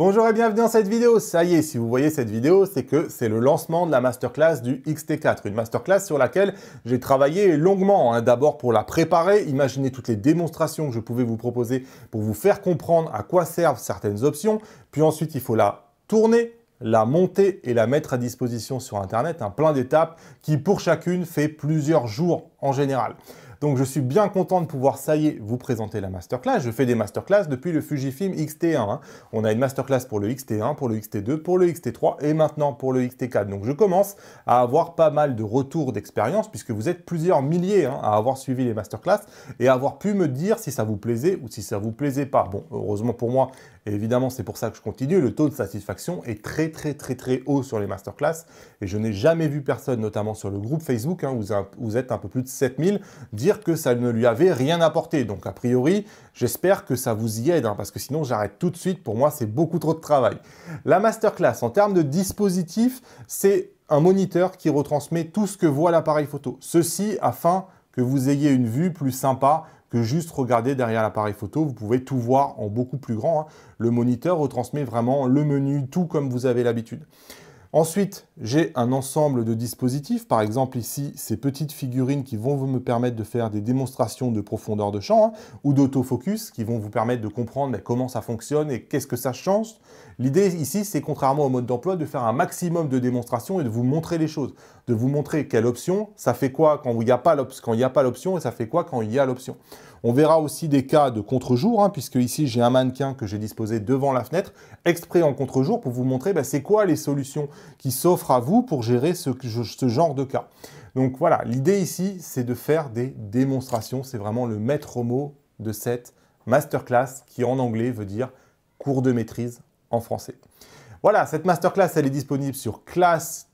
Bonjour et bienvenue dans cette vidéo. Ça y est, si vous voyez cette vidéo, c'est que c'est le lancement de la masterclass du XT4. Une masterclass sur laquelle j'ai travaillé longuement. Hein. D'abord pour la préparer, imaginer toutes les démonstrations que je pouvais vous proposer pour vous faire comprendre à quoi servent certaines options. Puis ensuite, il faut la tourner la monter et la mettre à disposition sur Internet, un plein d'étapes qui pour chacune fait plusieurs jours en général. Donc je suis bien content de pouvoir, ça y est, vous présenter la masterclass. Je fais des masterclass depuis le Fujifilm XT1. Hein. On a une masterclass pour le XT1, pour le XT2, pour le XT3 et maintenant pour le XT4. Donc je commence à avoir pas mal de retours d'expérience puisque vous êtes plusieurs milliers hein, à avoir suivi les masterclass et à avoir pu me dire si ça vous plaisait ou si ça vous plaisait pas. Bon, heureusement pour moi, évidemment, c'est pour ça que je continue. Le taux de satisfaction est très très très très haut sur les masterclass et je n'ai jamais vu personne, notamment sur le groupe Facebook, hein, vous êtes un peu plus de 7000, dire que ça ne lui avait rien apporté. Donc a priori, j'espère que ça vous y aide, hein, parce que sinon j'arrête tout de suite, pour moi c'est beaucoup trop de travail. La masterclass, en termes de dispositif, c'est un moniteur qui retransmet tout ce que voit l'appareil photo. Ceci afin que vous ayez une vue plus sympa que juste regarder derrière l'appareil photo. Vous pouvez tout voir en beaucoup plus grand. Hein. Le moniteur retransmet vraiment le menu, tout comme vous avez l'habitude. Ensuite, j'ai un ensemble de dispositifs. Par exemple, ici, ces petites figurines qui vont me permettre de faire des démonstrations de profondeur de champ hein, ou d'autofocus qui vont vous permettre de comprendre comment ça fonctionne et qu'est-ce que ça change. L'idée ici, c'est contrairement au mode d'emploi, de faire un maximum de démonstrations et de vous montrer les choses de vous montrer quelle option, ça fait quoi quand il n'y a pas l'option et ça fait quoi quand il y a l'option. On verra aussi des cas de contre-jour, hein, puisque ici j'ai un mannequin que j'ai disposé devant la fenêtre, exprès en contre-jour pour vous montrer bah, c'est quoi les solutions qui s'offrent à vous pour gérer ce, genre de cas. Donc voilà, l'idée ici, c'est de faire des démonstrations. C'est vraiment le maître mot de cette masterclass qui en anglais veut dire cours de maîtrise en français. Voilà, cette masterclass, elle est disponible sur classe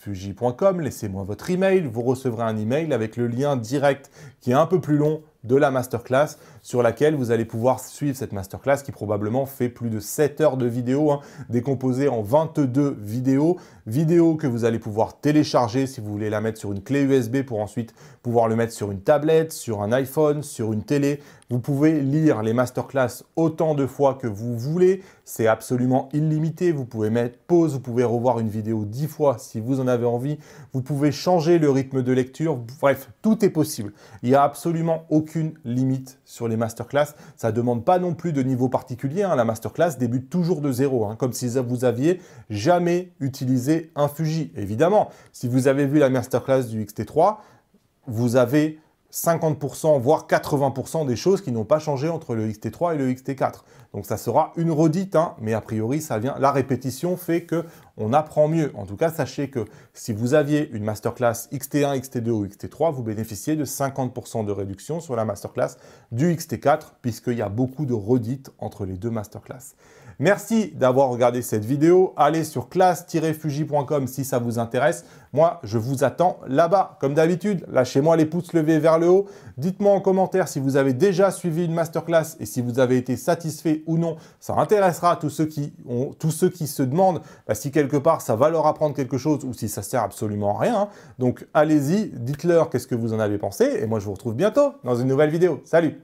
fuji.com, laissez-moi votre email, vous recevrez un email avec le lien direct qui est un peu plus long de la masterclass sur laquelle vous allez pouvoir suivre cette masterclass qui probablement fait plus de 7 heures de vidéos hein, décomposée en 22 vidéos, vidéos que vous allez pouvoir télécharger si vous voulez la mettre sur une clé USB pour ensuite pouvoir le mettre sur une tablette, sur un iPhone, sur une télé. Vous pouvez lire les masterclass autant de fois que vous voulez, c'est absolument illimité, vous pouvez mettre pause, vous pouvez revoir une vidéo dix fois si vous en envie. Vous pouvez changer le rythme de lecture. Bref, tout est possible. Il n'y a absolument aucune limite sur les masterclass. Ça ne demande pas non plus de niveau particulier. Hein. La masterclass débute toujours de zéro, hein, comme si vous aviez jamais utilisé un Fuji. Évidemment, si vous avez vu la masterclass du XT3, vous avez 50%, voire 80% des choses qui n'ont pas changé entre le XT3 et le XT4. Donc ça sera une redite, hein, mais a priori, ça vient. La répétition fait que on apprend mieux. En tout cas, sachez que si vous aviez une masterclass XT1, XT2 ou XT3, vous bénéficiez de 50% de réduction sur la masterclass du XT4, puisqu'il y a beaucoup de redites entre les deux masterclass. Merci d'avoir regardé cette vidéo. Allez sur classe-fuji.com si ça vous intéresse. Moi, je vous attends là-bas. Comme d'habitude, lâchez-moi les pouces levés vers le haut. Dites-moi en commentaire si vous avez déjà suivi une masterclass et si vous avez été satisfait ou non. Ça intéressera tous ceux qui, ont, tous ceux qui se demandent bah, si quelque part ça va leur apprendre quelque chose ou si ça sert absolument à rien. Donc allez-y, dites-leur qu'est-ce que vous en avez pensé. Et moi, je vous retrouve bientôt dans une nouvelle vidéo. Salut